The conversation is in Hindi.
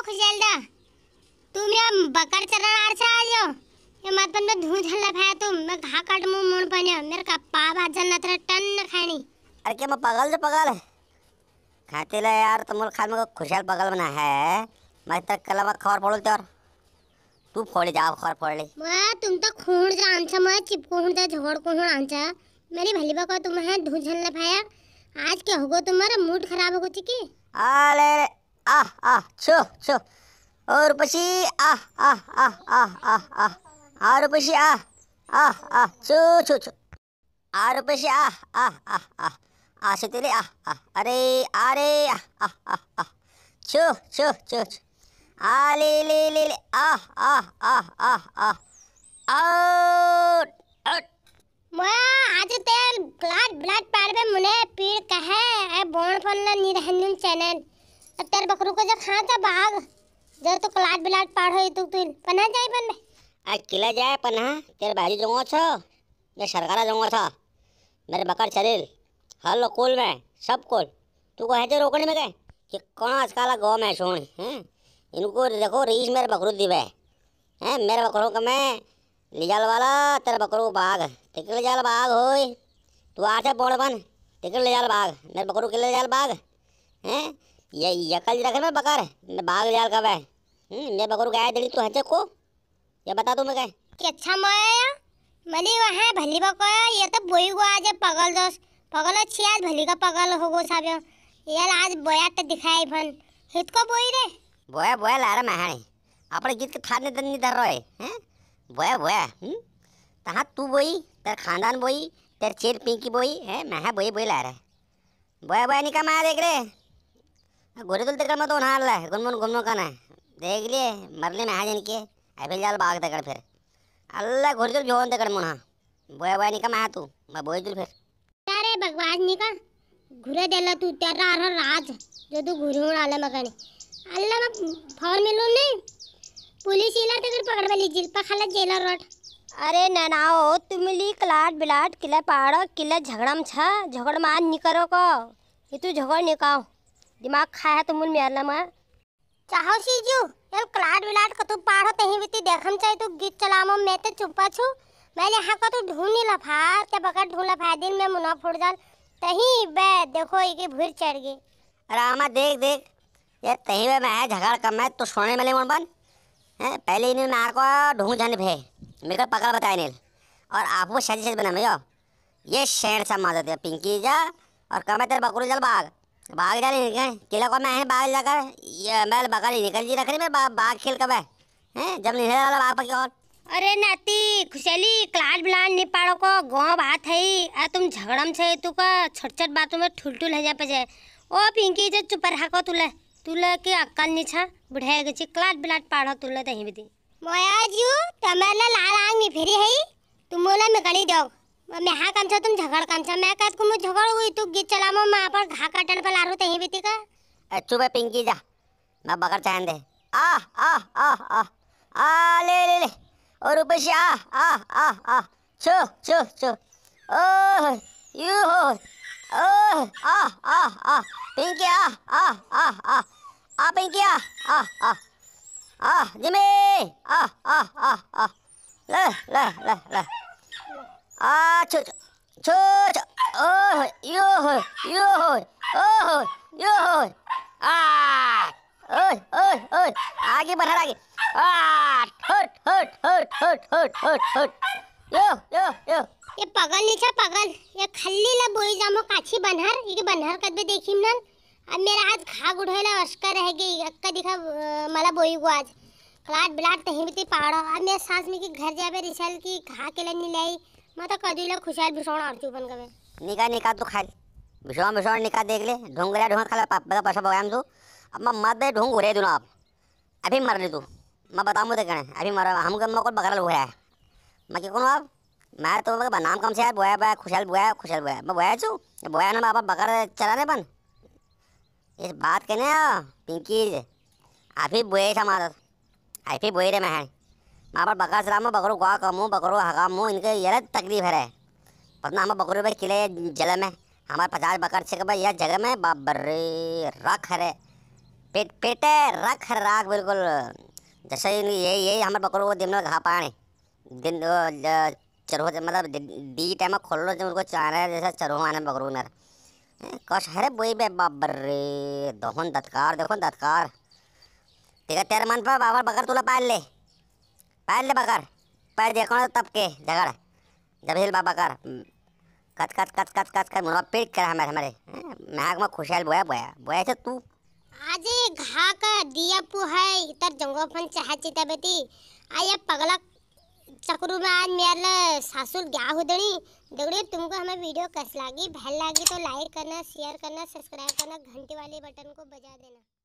हो खुशेलदा तुम या बकर चरण आर से आ जाओ ये मत बन में धूं झल्ला फाया तुम मैं घा काट मु मुण पने मेरे का पाप आज न तेरा टन न खानी अरे के मैं पागल जो पागल है खाते ले यार तुम लोग में को खुशहाल पागल बना है मैं तक कल बात खबर फोड़ और तू फोड़ जाओ खबर फोड़ ले वाह तुम तो खून जान आंचा मैं चिपको हूं जा झोड़ को हूं आंचा मेरी भली बको तुम है धूं झल्ला फाया आज के होगो तुम्हारा मूड खराब हो गो चिकी अरे આહ આહ છો છો ઓર પછી આહ આહ આહ આહ આહ આહ આર પછી આહ આહ આહ છો છો છો આર પછી આહ આહ આહ આહ આ છે તેરે આહ આહ અરે અરે આહ આહ આહ આહ છો છો છો છો આ લે લે લે લે આહ આહ આહ આહ આહ આઉટ આઉટ મોયા આજે તે બ્લડ બ્લડ પાડવે મને પીડ કહે એ બોણ ફોન ની રહેનું ચેનલ तब तेरे बकरू को जब खा जा भाग जब तो कलाट बिलाट पाड़ हो तू तुन पना जाए बन में आज किला जाए पना तेरे बाजी जंगो छो मैं सरकारा जंगो था मेरे बकर शरीर हलो कुल में सब कुल तू को है रोकने में गए कि कौन आज काला गौ में सुन हैं इनको देखो रीस मेरे बकरू दीवे हैं मेरे बकरों का मैं ले वाला तेरे बकरू भाग तिकड़ ले जाल भाग हो तू आठ है बोड़ बन तिकड़ ले जाल भाग मेरे बकरू के ले जाल भाग हैं ये यकल रखे में बकर भाग जाल कब है हम्म, ने बकरू गाय दिली तू तो हजे को ये बता दो मैं कहे कि अच्छा माया मली वहां भली बकोया ये तो बोई गो आज पगल दोस पगल अच्छी आज भली का पगल हो गो साहब ये आज बोया तो दिखाई भन हित को बोई रे बोया बोया लारा महाने अपने गीत के थाने दन नहीं धर रहे हैं बोया बोया हम्म तहाँ तू बोई तेर खानदान बोई तेर चेर पिंकी बोई है मैं बोई बोई ला रहा है बोया बोया निकल माया देख रहे मत उन्हार ले का तो ना देख लिए ಅಲ್ಲ ಗುನ್ಮುನ್ ಗುನ್ಮುಖನ ದೇಗ್ಲಿ अभी जाल बाग ಜಾಲ್ कर फिर अल्लाह ಅಲ್ಲ ಗುರಿ जोन ಜೋನ್ कर मुना बोया बोया निका मैं तू मैं बोई तुल फिर तेरे भगवान निका घुरे देला तू तेरा हर राज जो तू घुरे उड़ आले मगने अल्लाह मैं फॉर मिलू नहीं पुलिस इला तगर पकड़ वाली जेल पर खाला जेलर रोड अरे ननाओ तुम ली कलाट बिलाट किला पहाड़ किला झगड़म छा झगड़ मान निकरो को ये तू झगड़ निकाओ दिमाग खाया तो मुन मेरला मा चाहो सीजू यार क्लाट विलाट कतु पार होते ही बिती देखम चाहे तू तो गीत चलामो मैं तो चुपा छु मैं यहाँ का तो ढूंढ नहीं लफार के बकर ढूंढ लफा दिन में मुना फोड़ जाल तही बे देखो ये भूर चढ़ गई रामा देख देख ये तही बे मैं झगड़ कम है तो सोने मिले मोन बन हैं पहले इन्हें मार को ढूंढ जाने भे मेरे को पकड़ बताए नील और आपको सजी सज बना मैं ये शेर सा मार देते पिंकी जा और कम है तेरे बकरू जल बाग भाग है किला को मैं बाहर जाकर ये मैं बगल निकल जी रख रही मैं बा, बाग खेल कब है हैं जब नहीं है वाला बाप की और अरे नाती खुशहाली क्लास ब्लान नहीं पाड़ो को गाँव बात है आ तुम झगड़म से तू का छोट छोट बातों में ठुल ठुल है जा पे जाए ओ पिंकी जो चुपर हाको तुले तुले के अक्कल नहीं छा बुढ़े गची क्लास ब्लाट पाड़ो तुले दही तो भी दी मोया जू तमेला लाल आंग में फेरी है तुम बोला मैं गली दोग यहाँ काम छ तुम झगड़ काम छ मैं कहत को मुझे झगड़ हुई तू गीत चला मो मां पर घा काटल पर लारू तहीं बीती का ए चुप है पिंकी जा मैं बगर चाहन दे आ आ आ आ आ ले ले ले और ऊपर से आ आ आ आ छु छु छु ओ यू हो ओ आ आ आ पिंकी आ आ आ आ आ पिंकी आ आ आ आ जिमे आ आ आ आ ले ले ले ले आगे बढ़ा आगे यो यो यो ये पगल नीचे पगल ये खल्ली ला बोई जामो काची बनहर ये बनहर कद भी देखी मन अब मेरा आज खा गुढ़ेला अस्कर रह गई अक्का दिखा मला बोई को आज खलाट बिलाट तहीं भी ते पाड़ो अब मेरे सास में कि घर जाबे रिशल की खा के ला नहीं लाई माता तो मत कदीला खुशाल भीषण आरती उपन कवे निका निका तो खाल भीषण भीषण निका देख ले ढोंगरा ढोंग खाला पापा का पैसा बगाम तू अब मैं मत ढोंग घुरे दू ना आप अभी मर ले तू मैं बताऊँ तो कहने अभी मर हम को बकरा लुक रहा है मैं क्या कहूँ आप मैं तो नाम कम से यार बोया बोया खुशहाल बोया खुशहाल बोया मैं बोया छू बोया ना बाबा बकर चलाने बन ये बात कहने पिंकी अभी बोए समाज अभी बोए रे मैं ಆಮೇಲೆ ಬಕಾಸ್ರಾಮ ಬಗರು ಗಾಕಮು ಬಗರು हकामू इनके ये तकलीफ है पतना हम बकरू भाई किले जल में हमारे पचास बकर छे भाई यह जगह में बाबरे रख रे पेट पेटे रख राख बिल्कुल जैसे ये ये हमारे बकरू को दिन में घा पाने दिन चरो मतलब डी टाइम में खोल लो जो उनको चाहना जैसे चरो आने बकरू नर कश हरे बोई बे बाबरे दोहन दत्कार देखो दत्कार तेरा तेरा मन पर बाबर बकर तुला पाल ले पैदले बकर पैर देखो ना तब के झगड़ जबील बाबा कर कत हम्म, कत कत कत कत कर मुरा पेट कर हमारे हमारे हम्म, महक में खुशहाल बोया बोया बोया से तू आज घा का दिया पु है इतर जंगो फन चिता बेटी आया पगला चक्रू में आज मेरे सासुर गया हो हुदड़ी दगड़े तुमको हमें वीडियो कैसी लगी भल लगी तो लाइक करना शेयर करना सब्सक्राइब करना घंटी वाले बटन को बजा देना